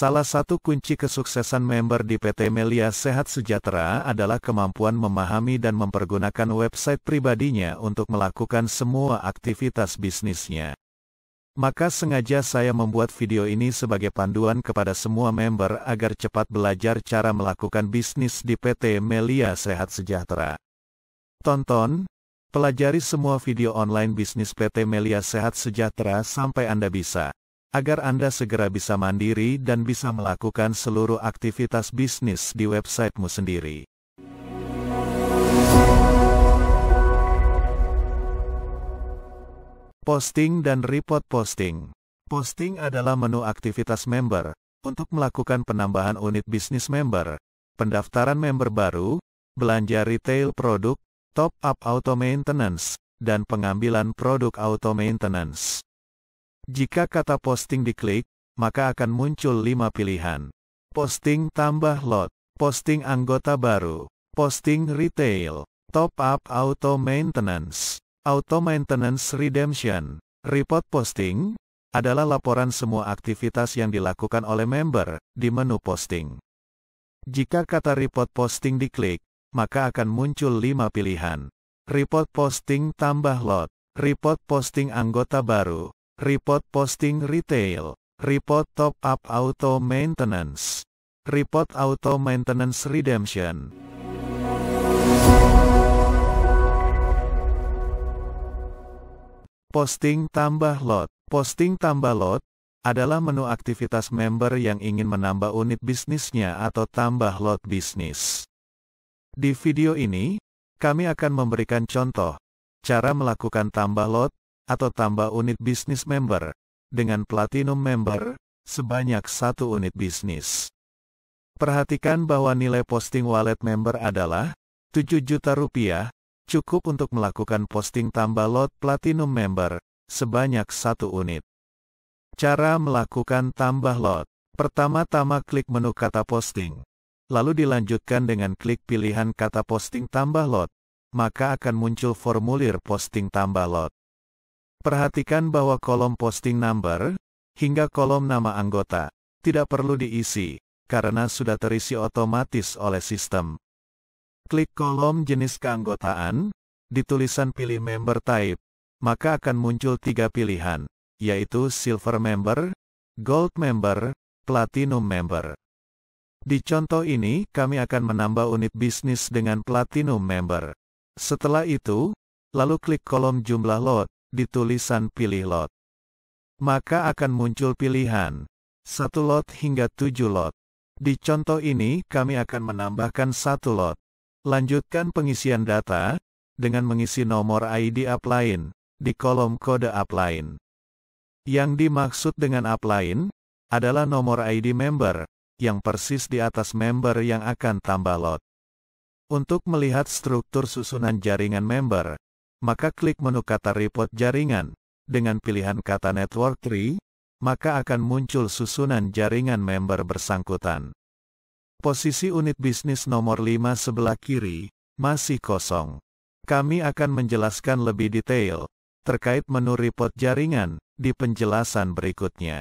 Salah satu kunci kesuksesan member di PT Melia Sehat Sejahtera adalah kemampuan memahami dan mempergunakan website pribadinya untuk melakukan semua aktivitas bisnisnya. Maka sengaja saya membuat video ini sebagai panduan kepada semua member agar cepat belajar cara melakukan bisnis di PT Melia Sehat Sejahtera. Tonton, pelajari semua video online bisnis PT Melia Sehat Sejahtera sampai Anda bisa agar Anda segera bisa mandiri dan bisa melakukan seluruh aktivitas bisnis di websitemu sendiri. Posting dan report posting. Posting adalah menu aktivitas member untuk melakukan penambahan unit bisnis member, pendaftaran member baru, belanja retail produk, top up auto maintenance, dan pengambilan produk auto maintenance. Jika kata posting diklik, maka akan muncul 5 pilihan. Posting tambah lot, posting anggota baru, posting retail, top up auto maintenance, auto maintenance redemption, report posting, adalah laporan semua aktivitas yang dilakukan oleh member di menu posting. Jika kata report posting diklik, maka akan muncul 5 pilihan. Report posting tambah lot, report posting anggota baru, report posting retail, report top-up auto maintenance, report auto maintenance redemption. Posting tambah lot. Posting tambah lot adalah menu aktivitas member yang ingin menambah unit bisnisnya atau tambah lot bisnis. Di video ini, kami akan memberikan contoh cara melakukan tambah lot atau tambah unit bisnis member, dengan platinum member, sebanyak satu unit bisnis. Perhatikan bahwa nilai posting wallet member adalah 7 juta rupiah, cukup untuk melakukan posting tambah lot platinum member, sebanyak satu unit. Cara melakukan tambah lot. Pertama-tama klik menu kata posting. Lalu dilanjutkan dengan klik pilihan kata posting tambah lot. Maka akan muncul formulir posting tambah lot. Perhatikan bahwa kolom posting number hingga kolom nama anggota tidak perlu diisi karena sudah terisi otomatis oleh sistem. Klik kolom jenis keanggotaan di tulisan pilih member type, maka akan muncul tiga pilihan, yaitu silver member, gold member, platinum member. Di contoh ini, kami akan menambah unit bisnis dengan platinum member. Setelah itu, lalu klik kolom jumlah lot, di tulisan pilih lot. Maka akan muncul pilihan, satu lot hingga tujuh lot. Di contoh ini, kami akan menambahkan satu lot. Lanjutkan pengisian data, dengan mengisi nomor ID upline, di kolom kode upline. Yang dimaksud dengan upline, adalah nomor ID member, yang persis di atas member yang akan tambah lot. Untuk melihat struktur susunan jaringan member, maka klik menu kata report jaringan. Dengan pilihan kata network tree, maka akan muncul susunan jaringan member bersangkutan. Posisi unit bisnis nomor 5 sebelah kiri, masih kosong. Kami akan menjelaskan lebih detail, terkait menu report jaringan, di penjelasan berikutnya.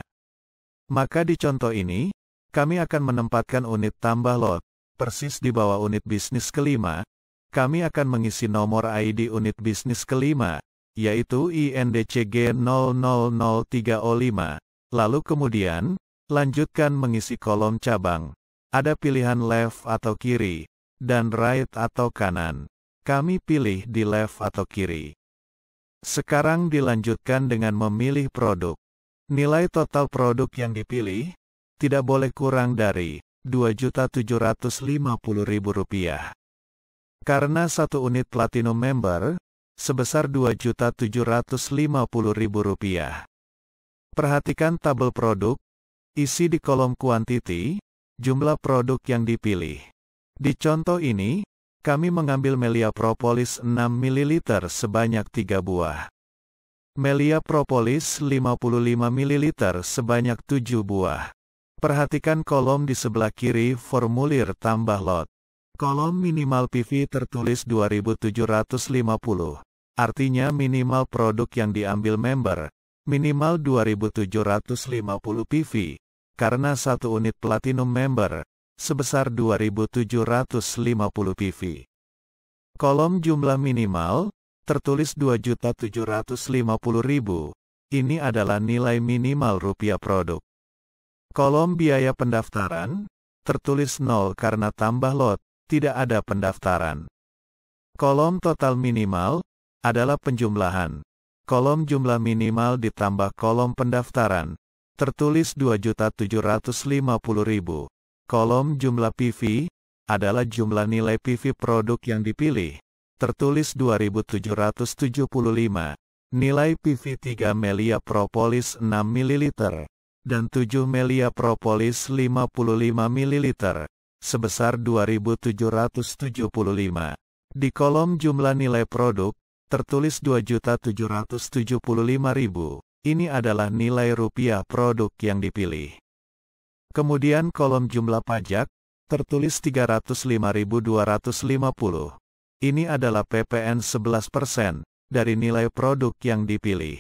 Maka di contoh ini, kami akan menempatkan unit tambah lot, persis di bawah unit bisnis kelima, kami akan mengisi nomor ID unit bisnis kelima, yaitu INDCG 000030O5. Lalu kemudian, lanjutkan mengisi kolom cabang. Ada pilihan left atau kiri, dan right atau kanan. Kami pilih di left atau kiri. Sekarang dilanjutkan dengan memilih produk. Nilai total produk yang dipilih tidak boleh kurang dari Rp2.750.000. Karena satu unit Platinum member, sebesar Rp2.750.000. Perhatikan tabel produk, isi di kolom quantity, jumlah produk yang dipilih. Di contoh ini, kami mengambil Melia Propolis 6 ml sebanyak 3 buah. Melia Propolis 55 ml sebanyak 7 buah. Perhatikan kolom di sebelah kiri formulir tambah lot. Kolom minimal PV tertulis 2750. Artinya minimal produk yang diambil member, minimal 2750 PV. Karena satu unit platinum member, sebesar 2750 PV. Kolom jumlah minimal, tertulis 2.750.000. Ini adalah nilai minimal rupiah produk. Kolom biaya pendaftaran, tertulis 0 karena tambah lot, tidak ada pendaftaran. Kolom total minimal adalah penjumlahan. Kolom jumlah minimal ditambah kolom pendaftaran, tertulis 2.750.000. Kolom jumlah PV adalah jumlah nilai PV produk yang dipilih, tertulis 2.775. Nilai PV 3 Melia Propolis 6 ml dan 7 Melia Propolis 55 ml sebesar 2.775. Di kolom jumlah nilai produk, tertulis 2.775.000. Ini adalah nilai rupiah produk yang dipilih. Kemudian kolom jumlah pajak, tertulis 305.250. Ini adalah PPN 11% dari nilai produk yang dipilih.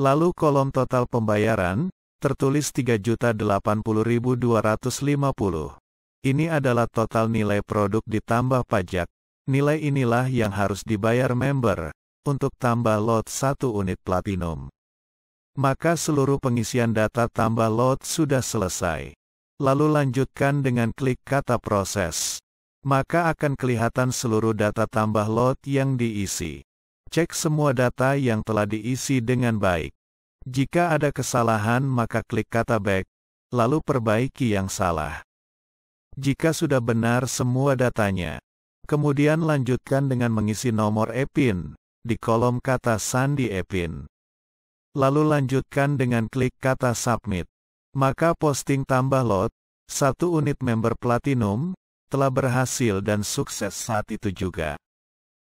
Lalu kolom total pembayaran, tertulis 3.080.250. Ini adalah total nilai produk ditambah pajak. Nilai inilah yang harus dibayar member untuk tambah lot satu unit platinum. Maka seluruh pengisian data tambah lot sudah selesai. Lalu lanjutkan dengan klik kata proses. Maka akan kelihatan seluruh data tambah lot yang diisi. Cek semua data yang telah diisi dengan baik. Jika ada kesalahan maka klik kata back, lalu perbaiki yang salah jika sudah benar semua datanya. Kemudian lanjutkan dengan mengisi nomor EPIN di kolom kata sandi EPIN. Lalu lanjutkan dengan klik kata submit. Maka posting tambah lot, satu unit member platinum, telah berhasil dan sukses saat itu juga.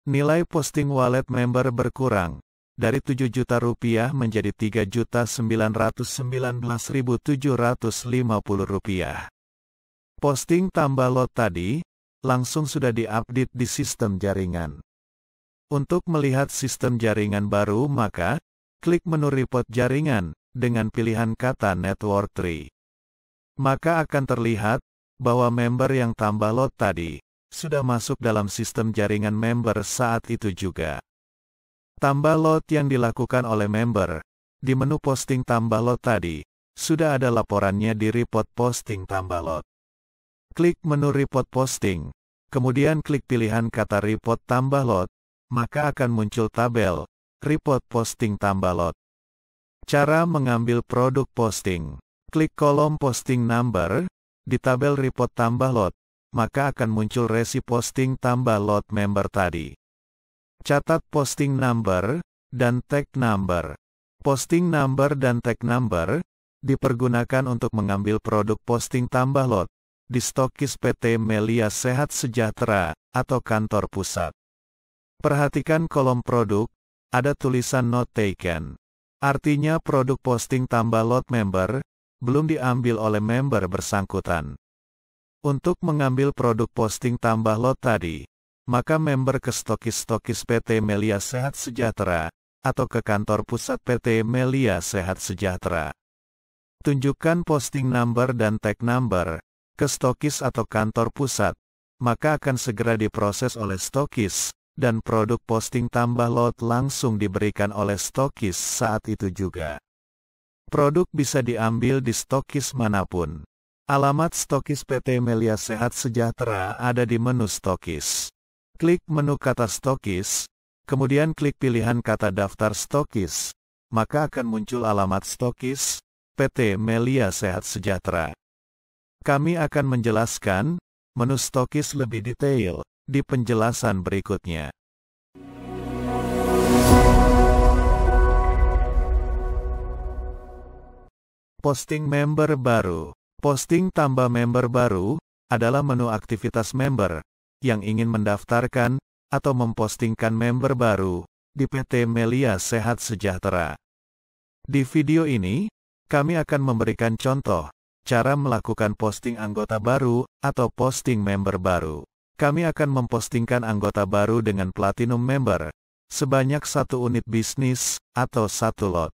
Nilai posting wallet member berkurang dari 7 juta rupiah menjadi 3 juta 919.750 rupiah. Posting tambah lot tadi, langsung sudah diupdate di sistem jaringan. Untuk melihat sistem jaringan baru maka, klik menu report jaringan, dengan pilihan kata network tree. Maka akan terlihat, bahwa member yang tambah lot tadi, sudah masuk dalam sistem jaringan member saat itu juga. Tambah lot yang dilakukan oleh member, di menu posting tambah lot tadi, sudah ada laporannya di report posting tambah lot. Klik menu report posting, kemudian klik pilihan kata report tambah lot, maka akan muncul tabel, report posting tambah lot. Cara mengambil produk posting. Klik kolom posting number, di tabel report tambah lot, maka akan muncul resi posting tambah lot member tadi. Catat posting number, dan tag number. Posting number dan tag number, dipergunakan untuk mengambil produk posting tambah lot, di stokis PT Melia Sehat Sejahtera, atau kantor pusat. Perhatikan kolom produk, ada tulisan not taken. Artinya produk posting tambah lot member, belum diambil oleh member bersangkutan. Untuk mengambil produk posting tambah lot tadi, maka member ke stokis-stokis PT Melia Sehat Sejahtera, atau ke kantor pusat PT Melia Sehat Sejahtera. Tunjukkan posting number dan tag number, ke stokis atau kantor pusat, maka akan segera diproses oleh stokis, dan produk posting tambah lot langsung diberikan oleh stokis saat itu juga. Produk bisa diambil di stokis manapun. Alamat stokis PT Melia Sehat Sejahtera ada di menu stokis. Klik menu kata stokis, kemudian klik pilihan kata daftar stokis, maka akan muncul alamat stokis PT Melia Sehat Sejahtera. Kami akan menjelaskan menu stokis lebih detail di penjelasan berikutnya. Posting member baru Posting tambah member baru adalah menu aktivitas member yang ingin mendaftarkan atau mempostingkan member baru di PT Melia Sehat Sejahtera. Di video ini, kami akan memberikan contoh cara melakukan posting anggota baru, atau posting member baru. Kami akan mempostingkan anggota baru dengan platinum member, sebanyak satu unit bisnis, atau satu lot.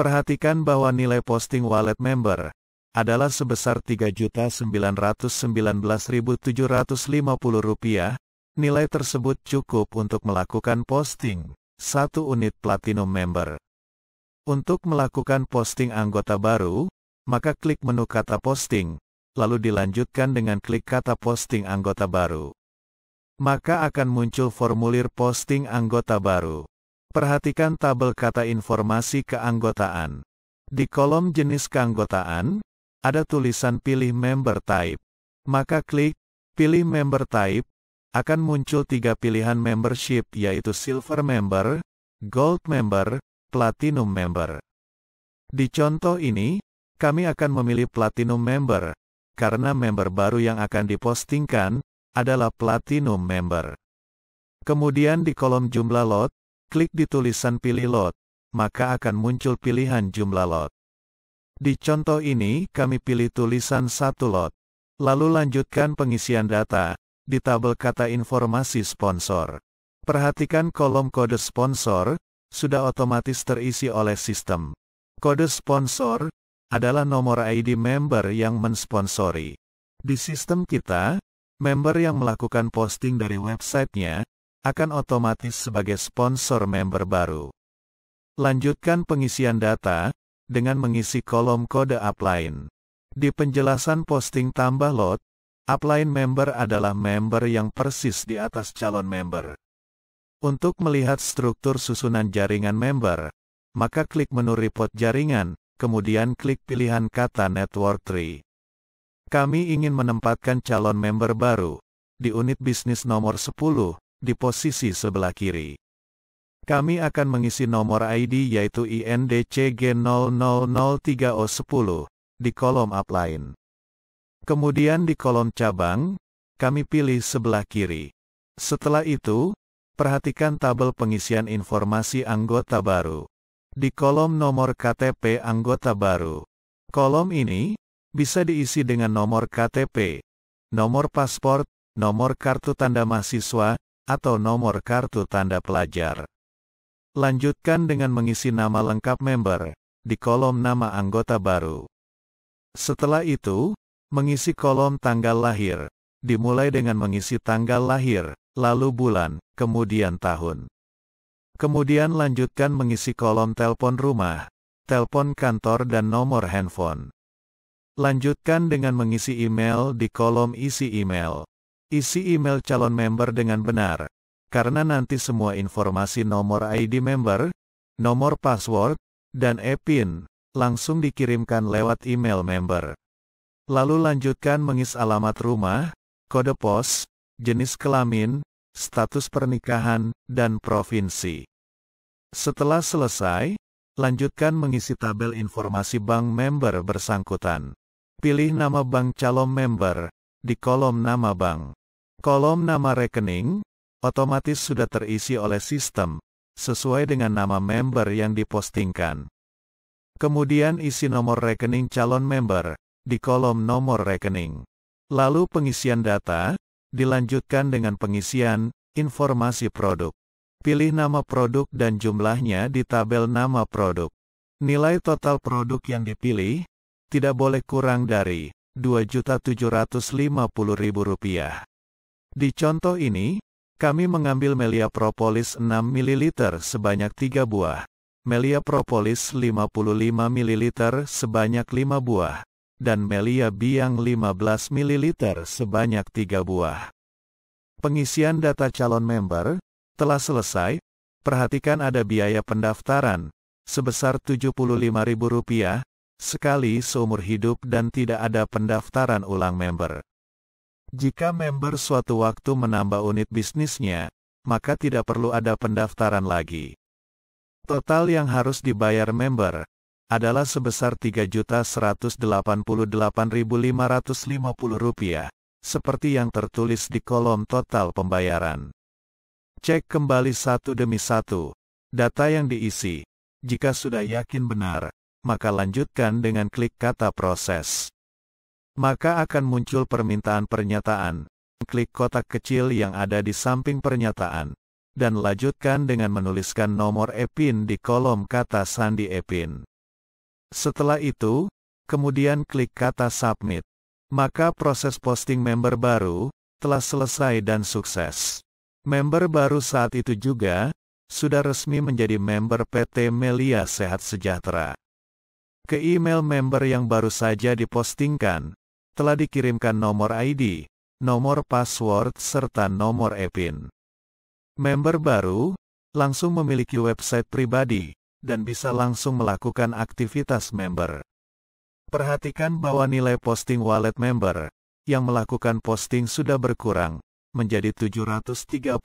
Perhatikan bahwa nilai posting wallet member adalah sebesar Rp3.919.750. Nilai tersebut cukup untuk melakukan posting satu unit platinum member. Untuk melakukan posting anggota baru, maka klik menu kata posting, lalu dilanjutkan dengan klik kata posting anggota baru. Maka akan muncul formulir posting anggota baru. Perhatikan tabel kata informasi keanggotaan. Di kolom jenis keanggotaan, ada tulisan pilih member type. Maka klik, pilih member type, akan muncul tiga pilihan membership yaitu Silver Member, Gold Member, Platinum Member. Di contoh ini, kami akan memilih Platinum Member, karena member baru yang akan dipostingkan adalah Platinum Member. Kemudian di kolom jumlah lot, klik di tulisan pilih lot, maka akan muncul pilihan jumlah lot. Di contoh ini, kami pilih tulisan satu lot. Lalu lanjutkan pengisian data, di tabel kata informasi sponsor. Perhatikan kolom kode sponsor, sudah otomatis terisi oleh sistem. Kode sponsor, adalah nomor ID member yang mensponsori. Di sistem kita, member yang melakukan posting dari websitenya akan otomatis sebagai sponsor member baru. Lanjutkan pengisian data dengan mengisi kolom kode upline. Di penjelasan posting tambah lot, upline member adalah member yang persis di atas calon member. Untuk melihat struktur susunan jaringan member, maka klik menu report jaringan kemudian klik pilihan kata Network Tree. Kami ingin menempatkan calon member baru di unit bisnis nomor 10 di posisi sebelah kiri. Kami akan mengisi nomor ID yaitu INDCG0003O10 di kolom upline. Kemudian di kolom cabang, kami pilih sebelah kiri. Setelah itu, perhatikan tabel pengisian informasi anggota baru di kolom nomor KTP anggota baru. Kolom ini bisa diisi dengan nomor KTP, nomor paspor, nomor kartu tanda mahasiswa, atau nomor kartu tanda pelajar. Lanjutkan dengan mengisi nama lengkap member di kolom nama anggota baru. Setelah itu, mengisi kolom tanggal lahir, dimulai dengan mengisi tanggal lahir, lalu bulan, kemudian tahun. Kemudian lanjutkan mengisi kolom telepon rumah, telepon kantor dan nomor handphone. Lanjutkan dengan mengisi email di kolom isi email. Isi email calon member dengan benar, karena nanti semua informasi nomor ID member, nomor password, dan e-PIN langsung dikirimkan lewat email member. Lalu lanjutkan mengisi alamat rumah, kode pos, jenis kelamin, status pernikahan, dan provinsi. Setelah selesai, lanjutkan mengisi tabel informasi bank member bersangkutan. Pilih nama bank calon member di kolom nama bank. Kolom nama rekening otomatis sudah terisi oleh sistem sesuai dengan nama member yang dipostingkan. Kemudian isi nomor rekening calon member di kolom nomor rekening. Lalu pengisian data dilanjutkan dengan pengisian informasi produk. Pilih nama produk dan jumlahnya di tabel nama produk. Nilai total produk yang dipilih tidak boleh kurang dari Rp2.750.000. Di contoh ini, kami mengambil Melia Propolis 6 ml sebanyak 3 buah, Melia Propolis 55 ml sebanyak 5 buah, dan Melia Biang 15 ml sebanyak 3 buah. Pengisian data calon member telah selesai, perhatikan ada biaya pendaftaran, sebesar Rp75.000, sekali seumur hidup dan tidak ada pendaftaran ulang member. Jika member suatu waktu menambah unit bisnisnya, maka tidak perlu ada pendaftaran lagi. Total yang harus dibayar member adalah sebesar Rp3.188.550, seperti yang tertulis di kolom total pembayaran. Cek kembali satu demi satu data yang diisi. Jika sudah yakin benar, maka lanjutkan dengan klik kata proses. Maka akan muncul permintaan pernyataan. Klik kotak kecil yang ada di samping pernyataan. Dan lanjutkan dengan menuliskan nomor E-pin di kolom kata sandi E-pin. Setelah itu, kemudian klik kata submit. Maka proses posting member baru telah selesai dan sukses. Member baru saat itu juga, sudah resmi menjadi member PT Melia Sehat Sejahtera. Ke email member yang baru saja dipostingkan, telah dikirimkan nomor ID, nomor password serta nomor EPIN. Member baru, langsung memiliki website pribadi, dan bisa langsung melakukan aktivitas member. Perhatikan bahwa nilai posting wallet member, yang melakukan posting sudah berkurang, menjadi Rp731.200.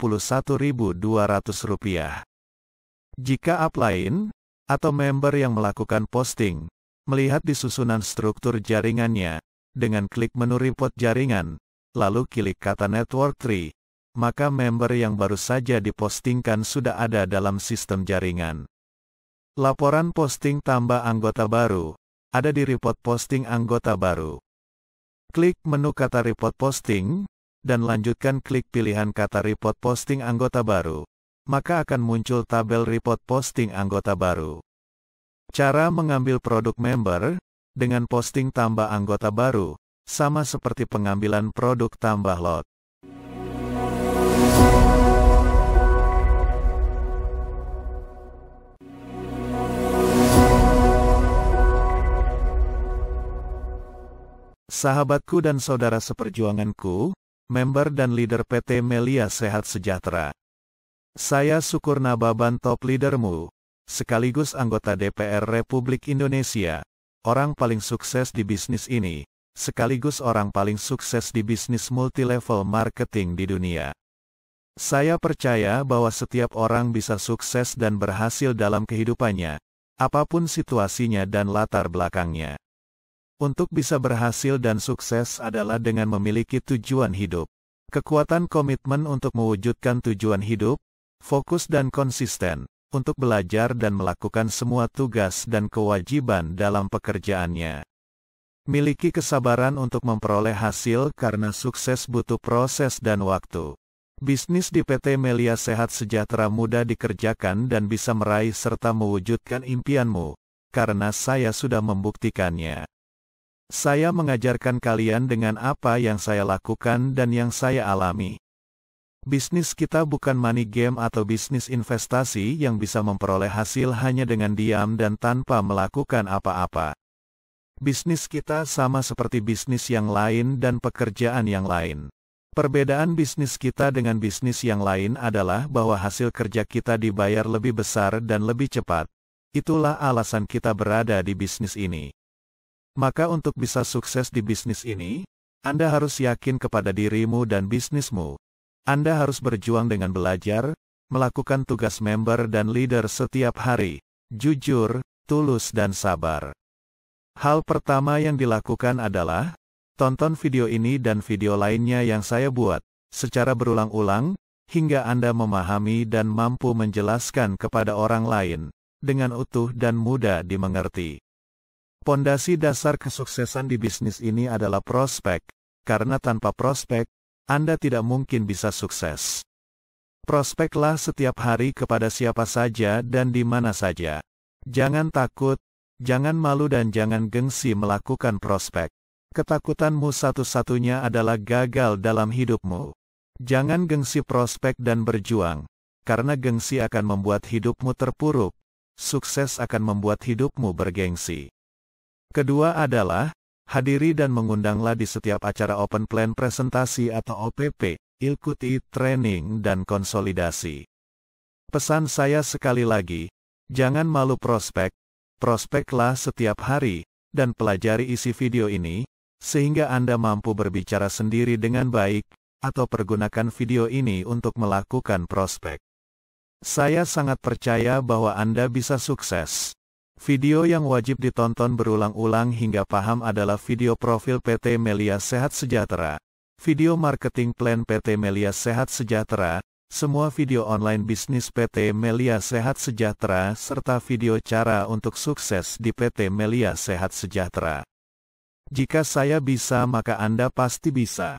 Jika upline atau member yang melakukan posting melihat di susunan struktur jaringannya dengan klik menu report jaringan, lalu klik kata network tree, maka member yang baru saja dipostingkan sudah ada dalam sistem jaringan. Laporan posting tambah anggota baru ada di report posting anggota baru. Klik menu kata report posting, dan lanjutkan klik pilihan kata report posting anggota baru. Maka akan muncul tabel report posting anggota baru. Cara mengambil produk member, dengan posting tambah anggota baru, sama seperti pengambilan produk tambah lot. Sahabatku dan saudara seperjuanganku, member dan leader PT Melia Sehat Sejahtera. Saya syukur nababan top leadermu, sekaligus anggota DPR Republik Indonesia, orang paling sukses di bisnis ini, sekaligus orang paling sukses di bisnis multilevel marketing di dunia. Saya percaya bahwa setiap orang bisa sukses dan berhasil dalam kehidupannya, apapun situasinya dan latar belakangnya. Untuk bisa berhasil dan sukses adalah dengan memiliki tujuan hidup. Kekuatan komitmen untuk mewujudkan tujuan hidup, fokus dan konsisten, untuk belajar dan melakukan semua tugas dan kewajiban dalam pekerjaannya. Miliki kesabaran untuk memperoleh hasil karena sukses butuh proses dan waktu. Bisnis di PT Melia Sehat Sejahtera Muda dikerjakan dan bisa meraih serta mewujudkan impianmu, karena saya sudah membuktikannya. Saya mengajarkan kalian dengan apa yang saya lakukan dan yang saya alami. Bisnis kita bukan money game atau bisnis investasi yang bisa memperoleh hasil hanya dengan diam dan tanpa melakukan apa-apa. Bisnis kita sama seperti bisnis yang lain dan pekerjaan yang lain. Perbedaan bisnis kita dengan bisnis yang lain adalah bahwa hasil kerja kita dibayar lebih besar dan lebih cepat. Itulah alasan kita berada di bisnis ini. Maka untuk bisa sukses di bisnis ini, Anda harus yakin kepada dirimu dan bisnismu. Anda harus berjuang dengan belajar, melakukan tugas member dan leader setiap hari, jujur, tulus dan sabar. Hal pertama yang dilakukan adalah, tonton video ini dan video lainnya yang saya buat, secara berulang-ulang, hingga Anda memahami dan mampu menjelaskan kepada orang lain, dengan utuh dan mudah dimengerti. Pondasi dasar kesuksesan di bisnis ini adalah prospek, karena tanpa prospek, Anda tidak mungkin bisa sukses. Prospeklah setiap hari kepada siapa saja dan di mana saja. Jangan takut, jangan malu dan jangan gengsi melakukan prospek. Ketakutanmu satu-satunya adalah gagal dalam hidupmu. Jangan gengsi prospek dan berjuang, karena gengsi akan membuat hidupmu terpuruk. Sukses akan membuat hidupmu bergengsi. Kedua adalah, hadiri dan mengundanglah di setiap acara open plan presentasi atau OPP, ikuti training dan konsolidasi. Pesan saya sekali lagi, jangan malu prospek, prospeklah setiap hari, dan pelajari isi video ini, sehingga Anda mampu berbicara sendiri dengan baik, atau pergunakan video ini untuk melakukan prospek. Saya sangat percaya bahwa Anda bisa sukses. Video yang wajib ditonton berulang-ulang hingga paham adalah video profil PT Melia Sehat Sejahtera, video marketing plan PT Melia Sehat Sejahtera, semua video online bisnis PT Melia Sehat Sejahtera serta video cara untuk sukses di PT Melia Sehat Sejahtera. Jika saya bisa maka Anda pasti bisa.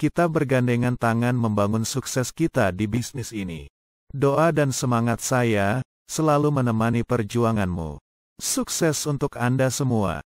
Kita bergandengan tangan membangun sukses kita di bisnis ini. Doa dan semangat saya selalu menemani perjuanganmu. Sukses untuk Anda semua.